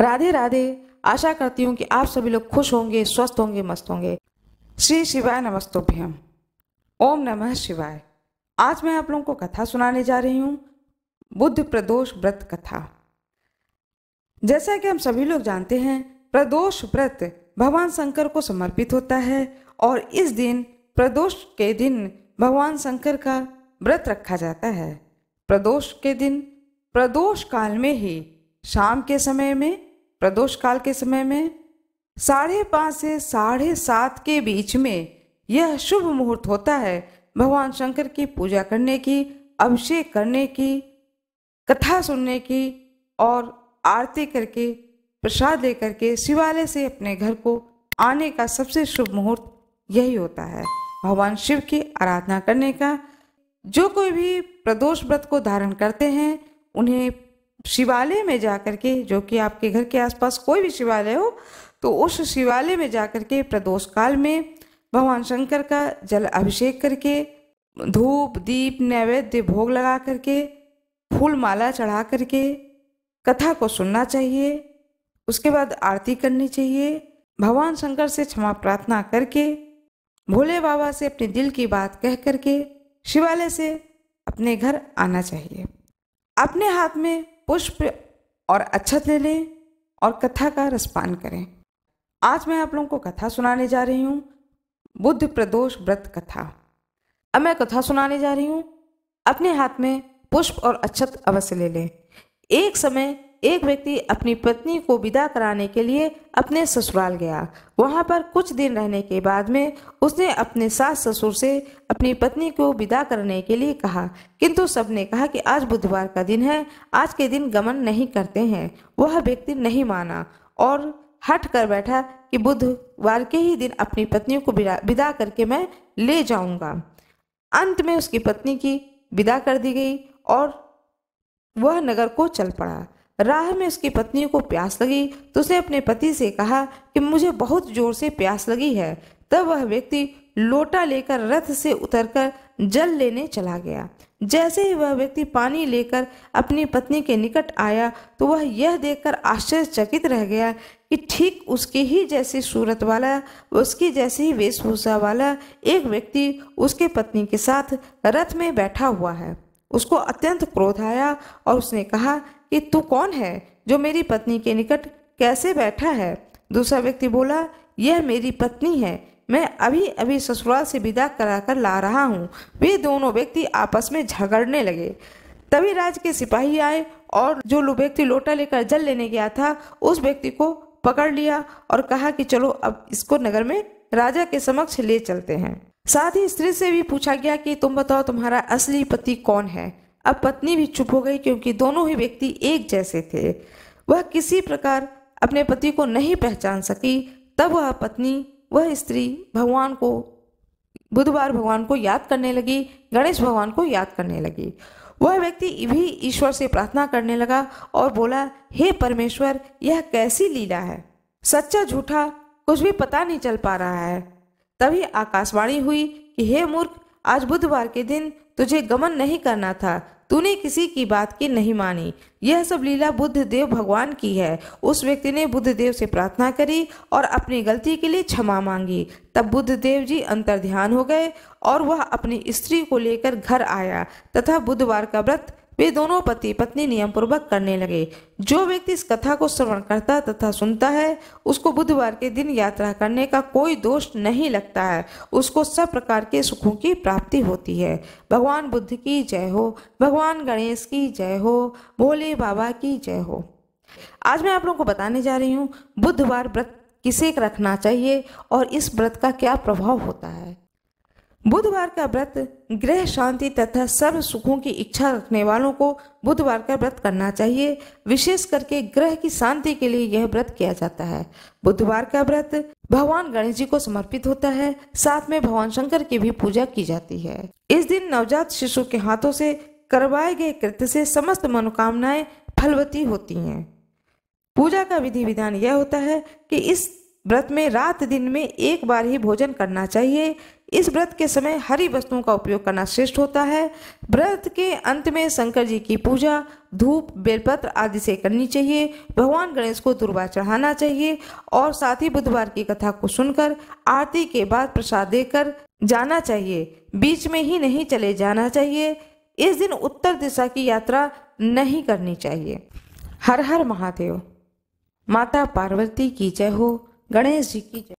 राधे राधे आशा करती हूँ कि आप सभी लोग खुश होंगे स्वस्थ होंगे मस्त होंगे श्री शिवाय नमस्तोभ्यम ओम नमः शिवाय आज मैं आप लोगों को कथा सुनाने जा रही हूँ बुद्ध प्रदोष व्रत कथा जैसा कि हम सभी लोग जानते हैं प्रदोष व्रत भगवान शंकर को समर्पित होता है और इस दिन प्रदोष के दिन भगवान शंकर का व्रत रखा जाता है प्रदोष के दिन प्रदोष काल में ही शाम के समय में प्रदोष काल के समय में साढ़े पाँच से साढ़े सात के बीच में यह शुभ मुहूर्त होता है भगवान शंकर की पूजा करने की अभिषेक करने की कथा सुनने की और आरती करके प्रसाद लेकर के शिवालय से अपने घर को आने का सबसे शुभ मुहूर्त यही होता है भगवान शिव की आराधना करने का जो कोई भी प्रदोष व्रत को धारण करते हैं उन्हें शिवालय में जाकर के जो कि आपके घर के आसपास कोई भी शिवालय हो तो उस शिवालय में जाकर के प्रदोष काल में भगवान शंकर का जल अभिषेक करके धूप दीप नैवेद्य भोग लगा करके फूल माला चढ़ा करके कथा को सुनना चाहिए उसके बाद आरती करनी चाहिए भगवान शंकर से क्षमा प्रार्थना करके भोले बाबा से अपने दिल की बात कह करके शिवालय से अपने घर आना चाहिए अपने हाथ में पुष्प और अच्छत ले लें और कथा का रसपान करें आज मैं आप लोगों को कथा सुनाने जा रही हूँ बुद्ध प्रदोष व्रत कथा अब मैं कथा सुनाने जा रही हूँ अपने हाथ में पुष्प और अच्छत अवश्य ले लें एक समय एक व्यक्ति अपनी पत्नी को विदा कराने के लिए अपने ससुराल गया वहाँ पर कुछ दिन रहने के बाद में उसने अपने सास ससुर से अपनी पत्नी को विदा करने के लिए कहा किंतु सबने कहा कि आज बुधवार का दिन है आज के दिन गमन नहीं करते हैं वह व्यक्ति नहीं माना और हट कर बैठा कि बुधवार के ही दिन अपनी पत्नी को विदा करके मैं ले जाऊंगा अंत में उसकी पत्नी की विदा कर दी गई और वह नगर को चल पड़ा राह में उसकी पत्नी को प्यास लगी तो उसने अपने पति से कहा कि मुझे बहुत जोर से प्यास लगी है तब वह व्यक्ति लोटा लेकर रथ से उतरकर जल लेने चला गया जैसे ही वह व्यक्ति पानी लेकर अपनी पत्नी के निकट आया तो वह यह देखकर आश्चर्यचकित रह गया कि ठीक उसकी ही जैसी सूरत वाला उसकी जैसी ही वेशभूषा वाला एक व्यक्ति उसके पत्नी के साथ रथ में बैठा हुआ है उसको अत्यंत क्रोध आया और उसने कहा कि तू कौन है जो मेरी पत्नी के निकट कैसे बैठा है दूसरा व्यक्ति बोला यह मेरी पत्नी है मैं अभी अभी ससुराल से विदा कराकर ला रहा हूँ वे दोनों व्यक्ति आपस में झगड़ने लगे तभी राज के सिपाही आए और जो व्यक्ति लोटा लेकर जल लेने गया था उस व्यक्ति को पकड़ लिया और कहा कि चलो अब इसको नगर में राजा के समक्ष ले चलते हैं साथ ही स्त्री से भी पूछा गया कि तुम बताओ तुम्हारा असली पति कौन है अब पत्नी भी चुप हो गई क्योंकि दोनों ही व्यक्ति एक जैसे थे वह किसी प्रकार अपने पति को नहीं पहचान सकी तब वह पत्नी वह स्त्री भगवान को बुधवार भगवान को याद करने लगी गणेश भगवान को याद करने लगी वह व्यक्ति भी ईश्वर से प्रार्थना करने लगा और बोला हे परमेश्वर यह कैसी लीला है सच्चा झूठा कुछ भी पता नहीं चल पा रहा है तभी आकाशवाणी हुई कि हे मूर्ख आज बुधवार के दिन तुझे गमन नहीं करना था तूने किसी की बात की नहीं मानी यह सब लीला बुद्ध देव भगवान की है उस व्यक्ति ने बुद्ध देव से प्रार्थना करी और अपनी गलती के लिए क्षमा मांगी तब बुद्ध देव जी अंतर ध्यान हो गए और वह अपनी स्त्री को लेकर घर आया तथा बुधवार का व्रत वे दोनों पति पत्नी नियम पूर्वक करने लगे जो व्यक्ति इस कथा को श्रवण करता तथा सुनता है उसको बुधवार के दिन यात्रा करने का कोई दोष नहीं लगता है उसको सब प्रकार के सुखों की प्राप्ति होती है भगवान बुद्ध की जय हो भगवान गणेश की जय हो भोले बाबा की जय हो आज मैं आप लोगों को बताने जा रही हूँ बुधवार व्रत किसे रखना चाहिए और इस व्रत का क्या प्रभाव होता है बुधवार का व्रत ग्रह शांति तथा सर्व सुखों की इच्छा रखने वालों को बुधवार का व्रत करना चाहिए विशेष करके ग्रह की शांति के लिए यह व्रत किया जाता है बुधवार का व्रत भगवान गणेश जी को समर्पित होता है साथ में भगवान शंकर की भी पूजा की जाती है इस दिन नवजात शिशु के हाथों से करवाए गए कृत्य से समस्त मनोकामनाएं फलवती होती हैं पूजा का विधि विधान यह होता है कि इस व्रत में रात दिन में एक बार ही भोजन करना चाहिए इस व्रत के समय हरी वस्तुओं का उपयोग करना श्रेष्ठ होता है व्रत के अंत में शंकर जी की पूजा धूप बेलपत्र आदि से करनी चाहिए भगवान गणेश को दुर्वा चढ़ाना चाहिए और साथ ही बुधवार की कथा को सुनकर आरती के बाद प्रसाद देकर जाना चाहिए बीच में ही नहीं चले जाना चाहिए इस दिन उत्तर दिशा की यात्रा नहीं करनी चाहिए हर हर महादेव माता पार्वती की जय हो गणेश जी की जय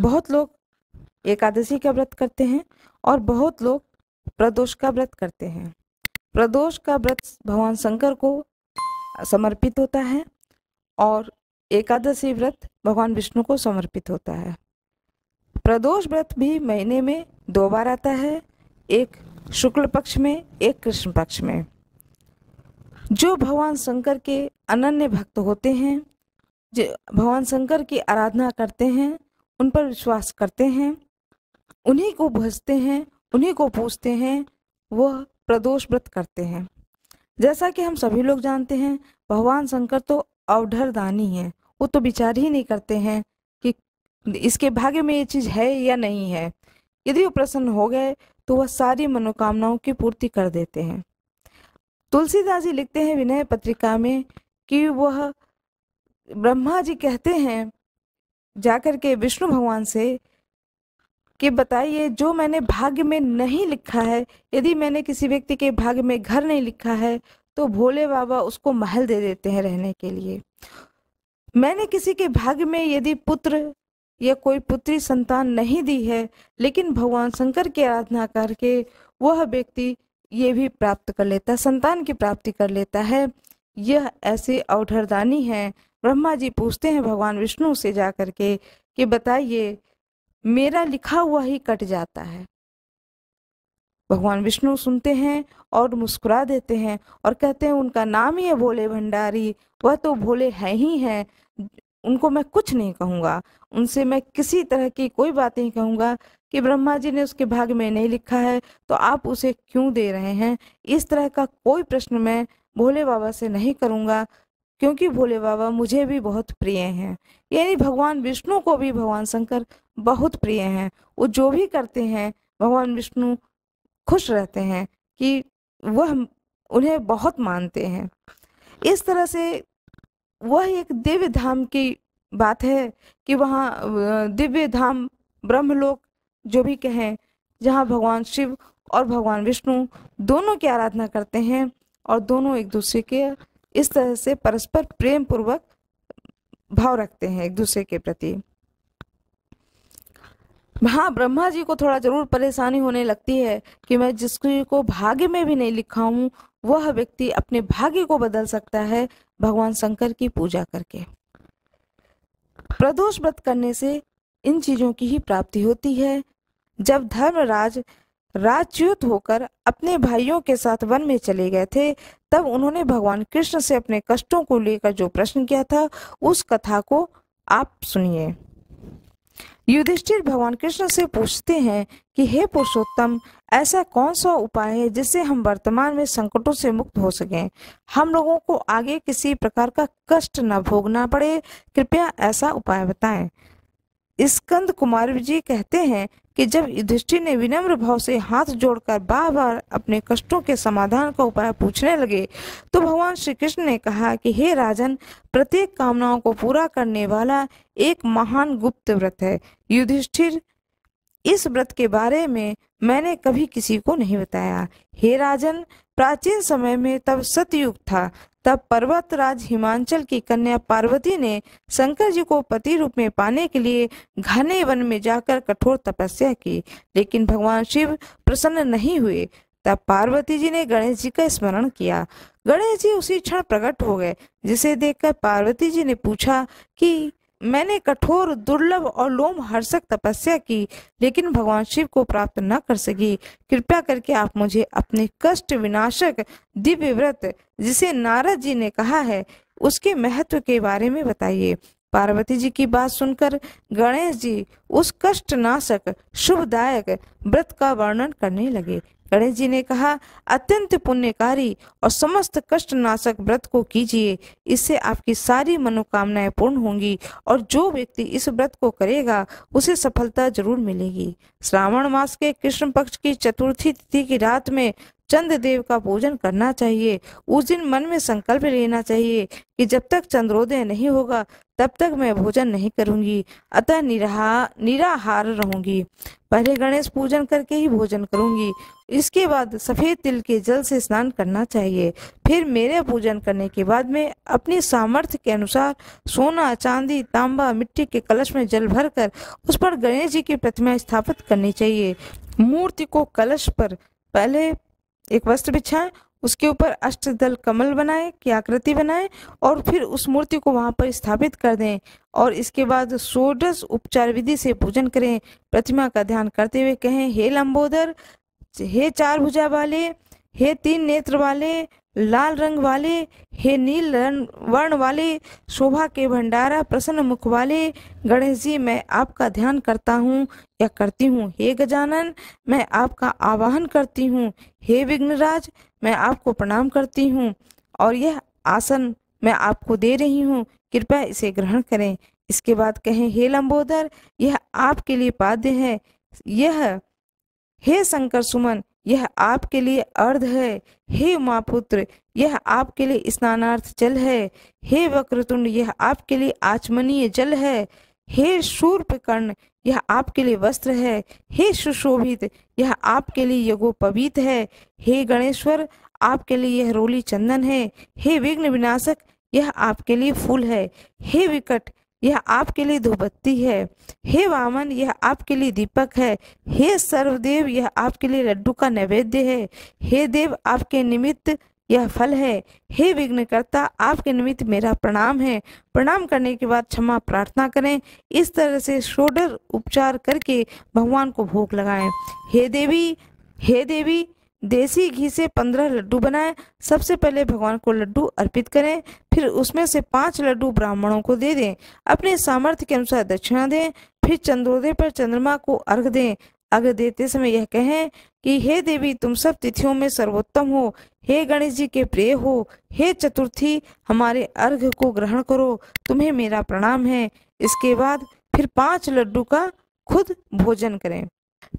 बहुत लोग एकादशी का व्रत करते हैं और बहुत लोग प्रदोष का व्रत करते हैं प्रदोष का व्रत भगवान शंकर को समर्पित होता है और एकादशी व्रत भगवान विष्णु को समर्पित होता है प्रदोष व्रत भी महीने में दो बार आता है एक शुक्ल पक्ष में एक कृष्ण पक्ष में जो भगवान शंकर के अनन्य भक्त होते हैं भगवान शंकर की आराधना करते हैं उन पर विश्वास करते हैं उन्हीं को भजते हैं उन्हीं को पूछते हैं वह प्रदोष व्रत करते हैं जैसा कि हम सभी लोग जानते हैं भगवान शंकर तो अवढर दानी है वो तो विचार ही नहीं करते हैं कि इसके भाग्य में ये चीज़ है या नहीं है यदि वो प्रसन्न हो गए तो वह सारी मनोकामनाओं की पूर्ति कर देते हैं तुलसीदास जी लिखते हैं विनय पत्रिका में कि वह ब्रह्मा जी कहते हैं जाकर के विष्णु भगवान से कि बताइए जो मैंने भाग्य में नहीं लिखा है यदि मैंने किसी व्यक्ति के भाग्य में घर नहीं लिखा है तो भोले बाबा उसको महल दे देते हैं रहने के लिए मैंने किसी के भाग्य में यदि पुत्र या कोई पुत्री संतान नहीं दी है लेकिन भगवान शंकर की आराधना करके वह व्यक्ति ये भी प्राप्त कर लेता है संतान की प्राप्ति कर लेता है यह ऐसी अवधरदानी है ब्रह्मा जी पूछते हैं भगवान विष्णु से जा कर के कि बताइए मेरा लिखा हुआ ही कट जाता है भगवान विष्णु सुनते हैं और मुस्कुरा देते हैं और कहते हैं उनका नाम ही है भोले भंडारी वह तो भोले है ही हैं उनको मैं कुछ नहीं कहूँगा उनसे मैं किसी तरह की कोई बात नहीं कहूँगा कि ब्रह्मा जी ने उसके भाग में नहीं लिखा है तो आप उसे क्यों दे रहे हैं इस तरह का कोई प्रश्न मैं भोले बाबा से नहीं करूँगा क्योंकि भोले बाबा मुझे भी बहुत प्रिय हैं यानी भगवान विष्णु को भी भगवान शंकर बहुत प्रिय हैं वो जो भी करते हैं भगवान विष्णु खुश रहते हैं कि वह उन्हें बहुत मानते हैं इस तरह से वह एक दिव्य धाम की बात है कि वहाँ दिव्य धाम ब्रह्मलोक जो भी कहें जहाँ भगवान शिव और भगवान विष्णु दोनों की आराधना करते हैं और दोनों एक दूसरे के इस तरह से परस्पर प्रेम पूर्वक भाव रखते हैं एक दूसरे के प्रति हाँ ब्रह्मा जी को थोड़ा जरूर परेशानी होने लगती है कि मैं जिसकी को भाग्य में भी नहीं लिखा हूं वह व्यक्ति अपने भाग्य को बदल सकता है भगवान शंकर की पूजा करके प्रदोष व्रत करने से इन चीजों की ही प्राप्ति होती है जब धर्मराज राजच्युत होकर अपने भाइयों के साथ वन में चले गए थे तब उन्होंने भगवान कृष्ण से अपने कष्टों को लेकर जो प्रश्न किया था उस कथा को आप सुनिए युधिष्ठिर भगवान कृष्ण से पूछते हैं कि हे पुरुषोत्तम ऐसा कौन सा उपाय है जिससे हम वर्तमान में संकटों से मुक्त हो सकें हम लोगों को आगे किसी प्रकार का कष्ट न भोगना पड़े कृपया ऐसा उपाय बताएं स्कंद कुमार जी कहते हैं कि जब युधिष्ठिर ने विनम्र भाव से हाथ जोड़कर बार बार अपने कष्टों के समाधान का उपाय पूछने लगे तो भगवान श्री कृष्ण ने कहा कि हे राजन प्रत्येक कामनाओं को पूरा करने वाला एक महान गुप्त व्रत है युधिष्ठिर इस व्रत के बारे में मैंने कभी किसी को नहीं बताया हे राजन प्राचीन समय में तब सतयुग था तब पर्वतराज हिमांचल की कन्या पार्वती ने शंकर जी को पति रूप में पाने के लिए घने वन में जाकर कठोर तपस्या की लेकिन भगवान शिव प्रसन्न नहीं हुए तब पार्वती जी ने गणेश जी का स्मरण किया गणेश जी उसी क्षण प्रकट हो गए जिसे देखकर पार्वती जी ने पूछा कि मैंने कठोर दुर्लभ और लोम हर्षक तपस्या की लेकिन भगवान शिव को प्राप्त न कर सकी कृपया करके आप मुझे अपने कष्ट विनाशक दिव्य व्रत जिसे नारद जी ने कहा है उसके महत्व के बारे में बताइए पार्वती जी की बात सुनकर गणेश जी उस कष्ट नाशक शुभदायक व्रत का वर्णन करने लगे गणेश जी ने कहा अत्यंत पुण्यकारी और समस्त कष्ट नाशक व्रत को कीजिए इससे आपकी सारी मनोकामनाएं पूर्ण होंगी और जो व्यक्ति इस व्रत को करेगा उसे सफलता जरूर मिलेगी श्रावण मास के कृष्ण पक्ष की चतुर्थी तिथि की रात में चंद्र देव का पूजन करना चाहिए उस दिन मन में संकल्प लेना चाहिए कि जब तक चंद्रोदय नहीं होगा तब तक मैं भोजन नहीं करूंगी अतः निरा निराहार रहूंगी पहले गणेश पूजन करके ही भोजन करूंगी इसके बाद सफेद तिल के जल से स्नान करना चाहिए फिर मेरे पूजन करने के बाद में अपनी सामर्थ्य के अनुसार सोना चांदी तांबा मिट्टी के कलश में जल भर कर उस पर गणेश जी की प्रतिमा स्थापित करनी चाहिए मूर्ति को कलश पर पहले एक वस्त्र बिछाएं उसके ऊपर अष्टदल कमल बनाएं की आकृति बनाएं और फिर उस मूर्ति को वहां पर स्थापित कर दें और इसके बाद सोडस उपचार विधि से पूजन करें प्रतिमा का ध्यान करते हुए कहें हे लंबोदर हे चार भुजा वाले हे तीन नेत्र वाले लाल रंग वाले हे नील वर्ण वाले शोभा के भंडारा प्रसन्न मुख वाले गणेश जी मैं आपका ध्यान करता हूँ या करती हूँ हे गजानन मैं आपका आवाहन करती हूँ हे विघ्नराज मैं आपको प्रणाम करती हूँ और यह आसन मैं आपको दे रही हूँ कृपया इसे ग्रहण करें इसके बाद कहें हे लंबोदर यह आपके लिए पाद्य है यह हे शंकर सुमन यह आपके लिए अर्ध है हे उमापुत्र यह आपके लिए स्नानार्थ जल है हे वक्रतुंड यह आपके लिए आचमनीय जल है हे शूर्प कर्ण यह आपके लिए वस्त्र है हे सुशोभित यह आपके लिए यज्ञोपवीत है हे गणेश्वर आपके लिए यह रोली चंदन है हे विघ्न विनाशक यह आपके लिए फूल है हे विकट यह आपके लिए धोबत्ती है हे वामन यह आपके लिए दीपक है हे सर्वदेव यह आपके लिए लड्डू का नैवेद्य है हे देव आपके निमित्त यह फल है हे विघ्नकर्ता आपके निमित्त मेरा प्रणाम है प्रणाम करने के बाद क्षमा प्रार्थना करें इस तरह से शोडर उपचार करके भगवान को भोग लगाएं हे देवी हे देवी देसी घी से पंद्रह लड्डू बनाएं सबसे पहले भगवान को लड्डू अर्पित करें फिर उसमें से पांच लड्डू ब्राह्मणों को दे दें अपने सामर्थ्य के अनुसार दक्षिणा दें फिर चंद्रोदय पर चंद्रमा को अर्घ दें अर्घ देते समय यह कहें कि हे देवी तुम सब तिथियों में सर्वोत्तम हो हे गणेश जी के प्रिय हो हे चतुर्थी हमारे अर्घ को ग्रहण करो तुम्हें मेरा प्रणाम है इसके बाद फिर पांच लड्डू का खुद भोजन करें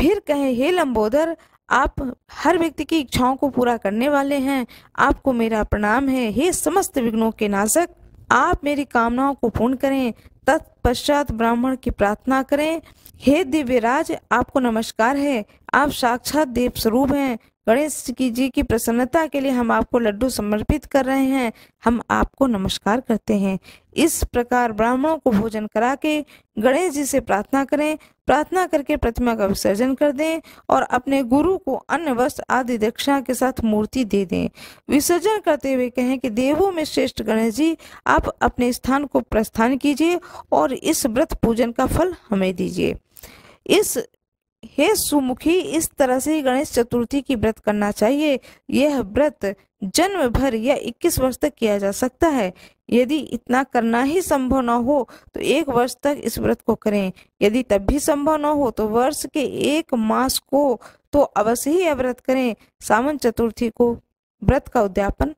फिर कहें हे लंबोदर आप हर व्यक्ति की इच्छाओं को पूरा करने वाले हैं आपको मेरा प्रणाम है हे समस्त विघ्नों के नाशक आप मेरी कामनाओं को पूर्ण करें तत्पश्चात ब्राह्मण की प्रार्थना करें हे दिव्य राज आपको नमस्कार है आप साक्षात देव स्वरूप हैं गणेश जी की प्रसन्नता के लिए हम आपको लड्डू समर्पित कर रहे हैं हम आपको नमस्कार करते हैं इस प्रकार ब्राह्मणों को भोजन करा के गणेश जी से प्रार्थना करें प्रार्थना करके प्रतिमा का विसर्जन कर दें और अपने गुरु को अन्य वस्त्र आदि दक्षिणा के साथ मूर्ति दे दें विसर्जन करते हुए कहें कि देवों में श्रेष्ठ गणेश जी आप अपने स्थान को प्रस्थान कीजिए और इस व्रत पूजन का फल हमें दीजिए इस हे सुमुखी इस तरह से गणेश चतुर्थी की व्रत करना चाहिए यह व्रत जन्म भर या 21 वर्ष तक किया जा सकता है यदि इतना करना ही संभव न हो तो एक वर्ष तक इस व्रत को करें यदि तब भी संभव न हो तो वर्ष के एक मास को तो अवश्य ही व्रत करें सावन चतुर्थी को व्रत का उद्यापन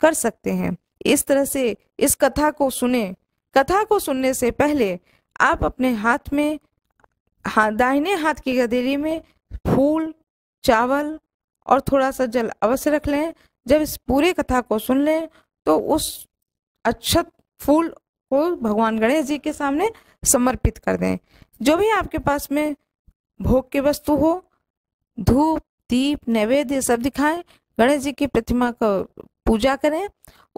कर सकते हैं इस तरह से इस कथा को सुने कथा को सुनने से पहले आप अपने हाथ में हाँ दाहिने हाथ की गदेरी में फूल चावल और थोड़ा सा जल अवश्य रख लें जब इस पूरे कथा को सुन लें तो उस अक्षत फूल को भगवान गणेश जी के सामने समर्पित कर दें जो भी आपके पास में भोग की वस्तु हो धूप दीप नैवेद्य सब दिखाएं गणेश जी की प्रतिमा का पूजा करें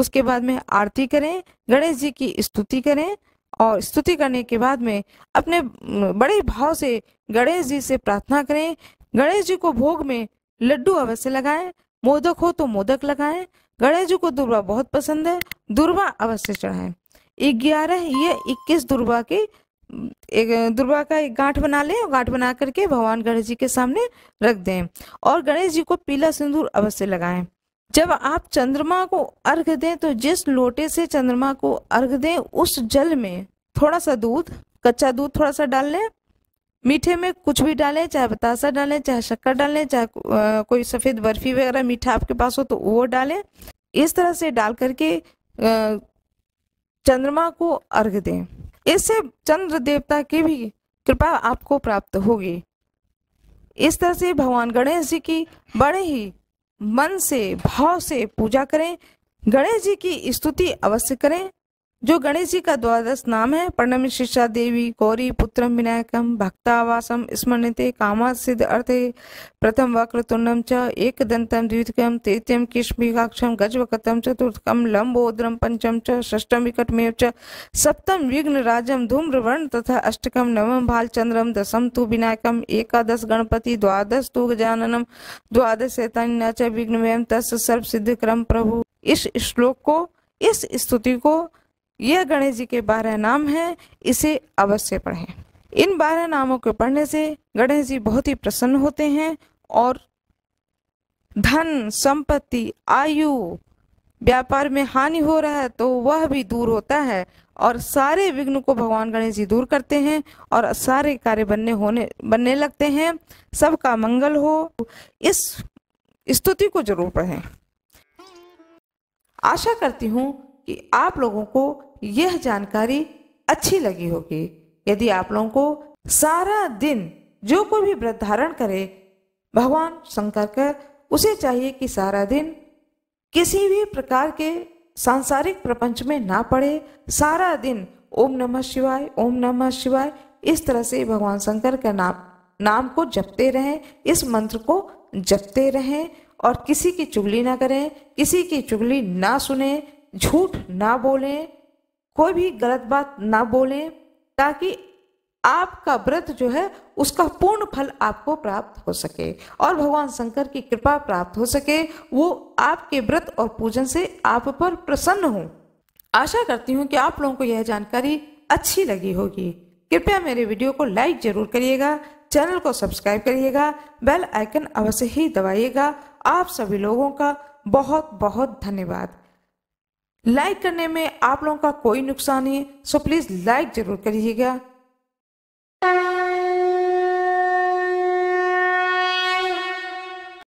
उसके बाद में आरती करें गणेश जी की स्तुति करें और स्तुति करने के बाद में अपने बड़े भाव से गणेश जी से प्रार्थना करें गणेश जी को भोग में लड्डू अवश्य लगाएं मोदक हो तो मोदक लगाएं गणेश जी को दुर्वा बहुत पसंद है दुर्वा अवश्य चढ़ाएं ग्यारह या इक्कीस दुर्वा की एक दुर्वा का एक गांठ बना लें और गांठ बना करके भगवान गणेश जी के सामने रख दें और गणेश जी को पीला सिंदूर अवश्य लगाएं जब आप चंद्रमा को अर्घ दें तो जिस लोटे से चंद्रमा को अर्घ दें उस जल में थोड़ा सा दूध कच्चा दूध थोड़ा सा डाल लें मीठे में कुछ भी डालें चाहे बतासा डालें चाहे शक्कर डालें चाहे कोई सफ़ेद बर्फ़ी वगैरह मीठा आपके पास हो तो वो डालें इस तरह से डाल करके चंद्रमा को अर्घ दें इससे चंद्र देवता की भी कृपा आपको प्राप्त होगी इस तरह से भगवान गणेश जी की बड़े ही मन से भाव से पूजा करें गणेश जी की स्तुति अवश्य करें जो गणेश जी का द्वादश नाम है पर्णम शिषा देवी गौरी पुत्र विनायकम भक्तावासम स्मरणते कामा सिद्ध अर्थे प्रथम वक्रतुंडम च एक दंतम द्वितीयम तृतीयम किष्मिकाक्षम गजवकतम चतुर्थकम लंबोद्रम पंचम च षष्टम विकटमेव च सप्तम विघ्न राजम धूम्रवर्ण तथा अष्टकम नवम भालचंद्रम दशम तु विनायकम एकादश गणपति द्वादश तु गजाननम द्वादश न च विघ्न तस् सर्व सिद्ध क्रम प्रभु इस श्लोक को इस स्तुति को यह गणेश जी के बारह नाम हैं इसे अवश्य पढ़ें इन बारह नामों को पढ़ने से गणेश जी बहुत ही प्रसन्न होते हैं और धन संपत्ति आयु व्यापार में हानि हो रहा है तो वह भी दूर होता है और सारे विघ्न को भगवान गणेश जी दूर करते हैं और सारे कार्य बनने होने बनने लगते हैं सबका मंगल हो इस स्तुति को जरूर पढ़ें आशा करती हूँ कि आप लोगों को यह जानकारी अच्छी लगी होगी यदि आप लोगों को सारा दिन जो कोई भी व्रत धारण करे भगवान शंकर कर उसे चाहिए कि सारा दिन किसी भी प्रकार के सांसारिक प्रपंच में ना पड़े सारा दिन ओम नमः शिवाय ओम नमः शिवाय इस तरह से भगवान शंकर का नाम नाम को जपते रहें इस मंत्र को जपते रहें और किसी की चुगली ना करें किसी की चुगली ना सुने झूठ ना बोलें कोई भी गलत बात ना बोलें ताकि आपका व्रत जो है उसका पूर्ण फल आपको प्राप्त हो सके और भगवान शंकर की कृपा प्राप्त हो सके वो आपके व्रत और पूजन से आप पर प्रसन्न हों आशा करती हूँ कि आप लोगों को यह जानकारी अच्छी लगी होगी कृपया मेरे वीडियो को लाइक जरूर करिएगा चैनल को सब्सक्राइब करिएगा बेल आइकन अवश्य ही दबाइएगा आप सभी लोगों का बहुत बहुत धन्यवाद लाइक करने में आप लोगों का कोई नुकसान नहीं सो प्लीज़ लाइक ज़रूर करिएगा